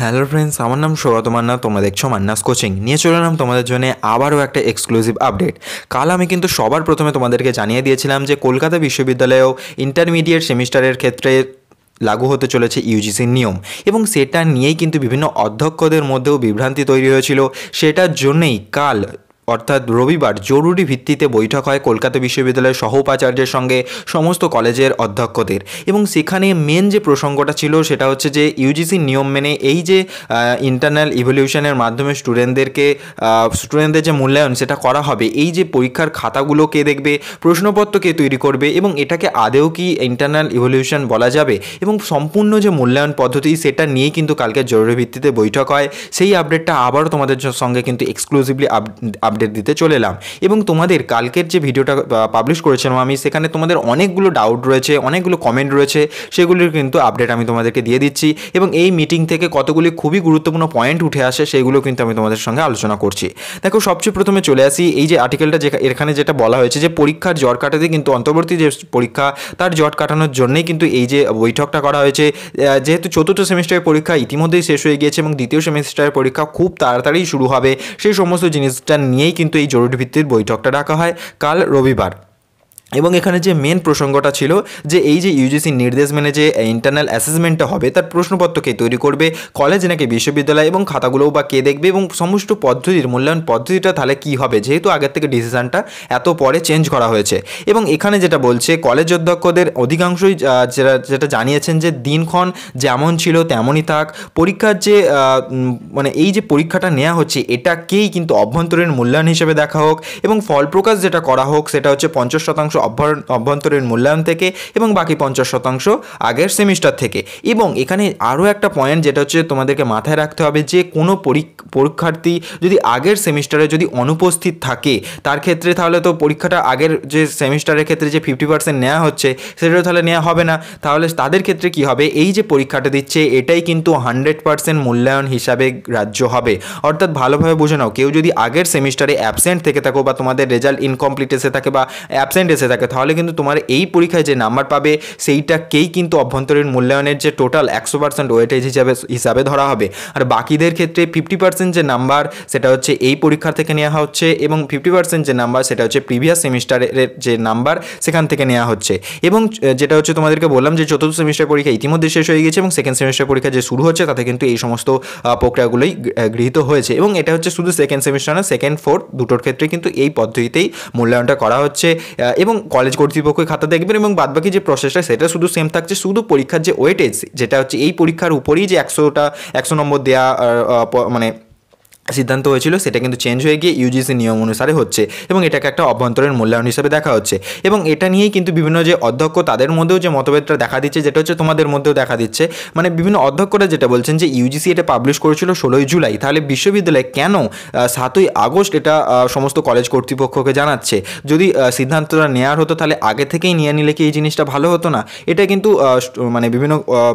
hello friends আমার নাম সৌরত মান্না তোমরা দেখছো মান্নাস কোচিং নিয়ে চলে এলাম তোমাদের জন্য আবারও একটা এক্সক্লুসিভ আপডেট কাল আমি কিন্তু সবার প্রথমে তোমাদেরকে জানিয়ে দিয়েছিলাম যে কলকাতা বিশ্ববিদ্যালয়েও ইন্টারমিডিয়েট সেমিস্টারের ক্ষেত্রে লাগু হতে চলেছে ইউজিসির নিয়ম এবং সেটা নিয়েই কিন্তু বিভিন্ন অধ্যক্ষদের মধ্যেও বিভ্রান্তি তৈরি হয়েছিল সেটার জন্যেই কাল অর্থাৎ রবিবার জরুরি ভিত্তিতে বৈঠক হয় কলকাতা বিশ্ববিদ্যালয়ের সহ উপাচার্যের সঙ্গে সমস্ত কলেজের অধ্যক্ষদের এবং সেখানে মেন যে প্রসঙ্গটা ছিল সেটা হচ্ছে যে ইউজিসির নিয়ম মেনে এই যে ইন্টারনাল ইভলিউশনের মাধ্যমে স্টুডেন্টদেরকে স্টুডেন্টদের যে মূল্যায়ন সেটা করা হবে এই যে পরীক্ষার খাতাগুলো কে দেখবে প্রশ্নপত্র কে তৈরি করবে এবং এটাকে আদেও কি ইন্টারনাল ইভলিউশন বলা যাবে এবং সম্পূর্ণ যে মূল্যায়ন পদ্ধতি সেটা নিয়ে কিন্তু কালকে জরুরি ভিত্তিতে বৈঠক হয় সেই আপডেটটা আবারও তোমাদের সঙ্গে কিন্তু এক্সক্লুসিভলি আপ আপডেট দিতে চলে এলাম এবং তোমাদের কালকের যে ভিডিওটা পাবলিশ করেছিলাম আমি সেখানে তোমাদের অনেকগুলো ডাউট রয়েছে অনেকগুলো কমেন্ট রয়েছে সেগুলির কিন্তু আপডেট আমি তোমাদেরকে দিয়ে দিচ্ছি এবং এই মিটিং থেকে কতগুলি খুবই গুরুত্বপূর্ণ পয়েন্ট উঠে আসে সেগুলো কিন্তু আমি তোমাদের সঙ্গে আলোচনা করছি দেখো সবচেয়ে প্রথমে চলে আসি এই যে আর্টিকেলটা যে এখানে যেটা বলা হয়েছে যে পরীক্ষার জট কাটাতে কিন্তু অন্তর্বর্তী যে পরীক্ষা তার জট কাটানোর জন্যেই কিন্তু এই যে বৈঠকটা করা হয়েছে যেহেতু চতুর্থ সেমিস্টারের পরীক্ষা ইতিমধ্যেই শেষ হয়ে গিয়েছে এবং দ্বিতীয় সেমিস্টারের পরীক্ষা খুব তাড়াতাড়ি শুরু হবে সেই সমস্ত জিনিসটা নিয়েই নিয়েই কিন্তু এই জরুরি ভিত্তির বৈঠকটা ডাকা হয় কাল রবিবার এবং এখানে যে মেন প্রসঙ্গটা ছিল যে এই যে ইউজিসি নির্দেশ মেনে যে ইন্টারনাল অ্যাসেসমেন্টটা হবে তার প্রশ্নপত্রকে তৈরি করবে কলেজ নাকি বিশ্ববিদ্যালয় এবং খাতাগুলোও বা কে দেখবে এবং সমস্ত পদ্ধতির মূল্যায়ন পদ্ধতিটা তাহলে কি হবে যেহেতু আগের থেকে ডিসিশানটা এত পরে চেঞ্জ করা হয়েছে এবং এখানে যেটা বলছে কলেজ অধ্যক্ষদের অধিকাংশই যেটা যেটা জানিয়েছেন যে দিনক্ষণ যেমন ছিল তেমনই থাক পরীক্ষার যে মানে এই যে পরীক্ষাটা নেওয়া হচ্ছে এটাকেই কিন্তু অভ্যন্তরীণ মূল্যায়ন হিসেবে দেখা হোক এবং ফল প্রকাশ যেটা করা হোক সেটা হচ্ছে পঞ্চাশ শতাংশ অভ্যন্তরীণ মূল্যায়ন থেকে এবং বাকি পঞ্চাশ শতাংশ আগের সেমিস্টার থেকে এবং এখানে আরও একটা পয়েন্ট যেটা হচ্ছে তোমাদেরকে মাথায় রাখতে হবে যে কোনো পরীক্ষার্থী যদি আগের সেমিস্টারে যদি অনুপস্থিত থাকে তার ক্ষেত্রে তাহলে তো পরীক্ষাটা আগের যে সেমিস্টারের ক্ষেত্রে যে ফিফটি পার্সেন্ট নেওয়া হচ্ছে সেটাও তাহলে নেওয়া হবে না তাহলে তাদের ক্ষেত্রে কি হবে এই যে পরীক্ষাটা দিচ্ছে এটাই কিন্তু হান্ড্রেড পার্সেন্ট মূল্যায়ন হিসাবে গ্রাহ্য হবে অর্থাৎ ভালোভাবে বুঝে নাও কেউ যদি আগের সেমিস্টারে অ্যাবসেন্ট থেকে থাকো বা তোমাদের রেজাল্ট ইনকমপ্লিট এসে থাকে বা অ্যাবসেন্ট এসে থাকে তাহলে কিন্তু তোমার এই পরীক্ষায় যে নাম্বার পাবে সেইটাকেই কিন্তু অভ্যন্তরীণ মূল্যায়নের যে টোটাল একশো পার্সেন্ট ওয়েটেজ হিসাবে হিসাবে ধরা হবে আর বাকিদের ক্ষেত্রে ফিফটি পার্সেন্ট যে নাম্বার সেটা হচ্ছে এই পরীক্ষা থেকে নেওয়া হচ্ছে এবং ফিফটি পার্সেন্ট যে নাম্বার সেটা হচ্ছে প্রিভিয়াস সেমিস্টারের যে নাম্বার সেখান থেকে নেওয়া হচ্ছে এবং যেটা হচ্ছে তোমাদেরকে বললাম যে চতুর্থ সেমিস্টার পরীক্ষা ইতিমধ্যে শেষ হয়ে গেছে এবং সেকেন্ড সেমিস্টার পরীক্ষা যে শুরু হচ্ছে তাতে কিন্তু এই সমস্ত প্রক্রিয়াগুলোই গৃহীত হয়েছে এবং এটা হচ্ছে শুধু সেকেন্ড সেমিস্টার না সেকেন্ড ফোর্থ দুটোর ক্ষেত্রে কিন্তু এই পদ্ধতিতেই মূল্যায়নটা করা হচ্ছে এবং কলেজ কর্তৃপক্ষের খাতা দেখবেন এবং বাদবাকি যে প্রসেসটা সেটা শুধু সেম থাকছে শুধু পরীক্ষার যে ওয়েটেজ যেটা হচ্ছে এই পরীক্ষার উপরেই যে একশোটা একশো নম্বর দেওয়া মানে সিদ্ধান্ত হয়েছিল সেটা কিন্তু চেঞ্জ হয়ে গিয়ে ইউজিসি নিয়ম অনুসারে হচ্ছে এবং এটাকে একটা অভ্যন্তরীণ মূল্যায়ন হিসেবে দেখা হচ্ছে এবং এটা নিয়েই কিন্তু বিভিন্ন যে অধ্যক্ষ তাদের মধ্যেও যে মতভেদটা দেখা দিচ্ছে যেটা হচ্ছে তোমাদের মধ্যেও দেখা দিচ্ছে মানে বিভিন্ন অধ্যক্ষরা যেটা বলছেন যে ইউজিসি এটা পাবলিশ করেছিল ষোলোই জুলাই তাহলে বিশ্ববিদ্যালয় কেন সাতই আগস্ট এটা সমস্ত কলেজ কর্তৃপক্ষকে জানাচ্ছে যদি সিদ্ধান্তটা নেওয়ার হতো তাহলে আগে থেকেই নিয়ে নিলে কি এই জিনিসটা ভালো হতো না এটা কিন্তু মানে বিভিন্ন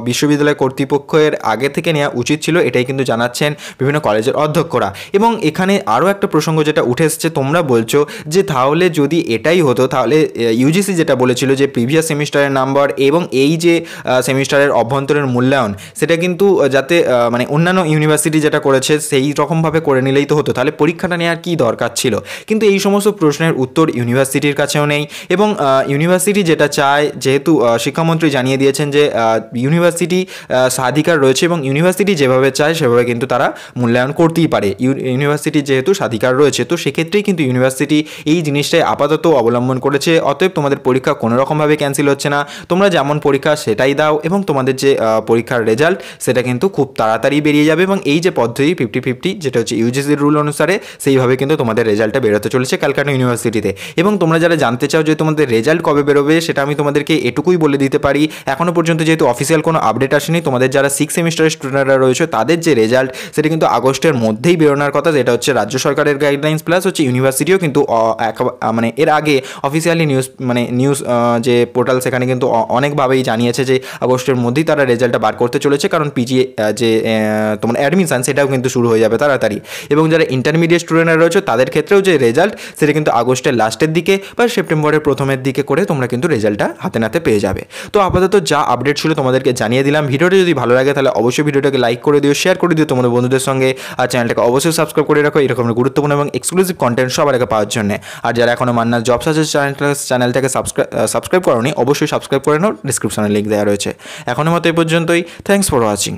বিশ্ববিদ্যালয় কর্তৃপক্ষের আগে থেকে নেওয়া উচিত ছিল এটাই কিন্তু জানাচ্ছেন বিভিন্ন কলেজের অধ্যক্ষরা করা এবং এখানে আরও একটা প্রসঙ্গ যেটা উঠে এসছে তোমরা বলছো যে তাহলে যদি এটাই হতো তাহলে ইউজিসি যেটা বলেছিল যে প্রিভিয়াস সেমিস্টারের নাম্বার এবং এই যে সেমিস্টারের অভ্যন্তরের মূল্যায়ন সেটা কিন্তু যাতে মানে অন্যান্য ইউনিভার্সিটি যেটা করেছে সেই রকমভাবে করে নিলেই তো হতো তাহলে পরীক্ষাটা নেওয়ার কী দরকার ছিল কিন্তু এই সমস্ত প্রশ্নের উত্তর ইউনিভার্সিটির কাছেও নেই এবং ইউনিভার্সিটি যেটা চায় যেহেতু শিক্ষামন্ত্রী জানিয়ে দিয়েছেন যে ইউনিভার্সিটি স্বাধিকার রয়েছে এবং ইউনিভার্সিটি যেভাবে চায় সেভাবে কিন্তু তারা মূল্যায়ন করতেই পারে ইউনিভার্সিটি যেহেতু স্বাধিকার রয়েছে তো সেক্ষেত্রেই কিন্তু ইউনিভার্সিটি এই জিনিসটাই আপাতত অবলম্বন করেছে অতএব তোমাদের পরীক্ষা কোনো রকমভাবে ক্যান্সেল হচ্ছে না তোমরা যেমন পরীক্ষা সেটাই দাও এবং তোমাদের যে পরীক্ষার রেজাল্ট সেটা কিন্তু খুব তাড়াতাড়ি বেরিয়ে যাবে এবং এই যে পদ্ধতি ফিফটি ফিফটি যেটা হচ্ছে ইউজিসির রুল অনুসারে সেইভাবে কিন্তু তোমাদের রেজাল্টটা বেরোতে চলেছে ক্যালকাটা ইউনিভার্সিটিতে এবং তোমরা যারা জানতে চাও যে তোমাদের রেজাল্ট কবে বেরোবে সেটা আমি তোমাদেরকে এটুকুই বলে দিতে পারি এখনও পর্যন্ত যেহেতু অফিসিয়াল কোনো আপডেট আসেনি তোমাদের যারা সিক্স সেমিস্টারের স্টুডেন্টরা রয়েছে তাদের যে রেজাল্ট সেটা কিন্তু আগস্টের মধ্যেই আগেই বেরোনোর কথা যেটা হচ্ছে রাজ্য সরকারের গাইডলাইন্স প্লাস হচ্ছে ইউনিভার্সিটিও কিন্তু মানে এর আগে অফিসিয়ালি নিউজ মানে নিউজ যে পোর্টাল সেখানে কিন্তু অনেকভাবেই জানিয়েছে যে আগস্টের মধ্যেই তারা রেজাল্টটা বার করতে চলেছে কারণ পিজি যে তোমার অ্যাডমিশান সেটাও কিন্তু শুরু হয়ে যাবে তাড়াতাড়ি এবং যারা ইন্টারমিডিয়েট স্টুডেন্টরা রয়েছে তাদের ক্ষেত্রেও যে রেজাল্ট সেটা কিন্তু আগস্টের লাস্টের দিকে বা সেপ্টেম্বরের প্রথমের দিকে করে তোমরা কিন্তু রেজাল্টটা হাতে নাতে পেয়ে যাবে তো আপাতত যা আপডেট ছিল তোমাদেরকে জানিয়ে দিলাম ভিডিওটা যদি ভালো লাগে তাহলে অবশ্যই ভিডিওটাকে লাইক করে দিও শেয়ার করে দিও তোমাদের বন্ধুদের সঙ্গে আর চ্যানেলটাকে অবশ্যই সাবস্ক্রাইব করে রাখো এরকম গুরুত্বপূর্ণ এবং এক্সক্লুসিভ কন্টেন্ট সবার আগে পাওয়ার জন্য আর যারা এখনও মান্না জব সার্চের চ্যানেল চ্যানেলটাকে সাবস্ক্রাইব সাবস্ক্রাইব করনি অবশ্যই সাবস্ক্রাইব করে নাও ডিসক্রিপশনে লিঙ্ক দেওয়া রয়েছে এখনও মতো এই পর্যন্তই থ্যাংকস ফর ওয়াচিং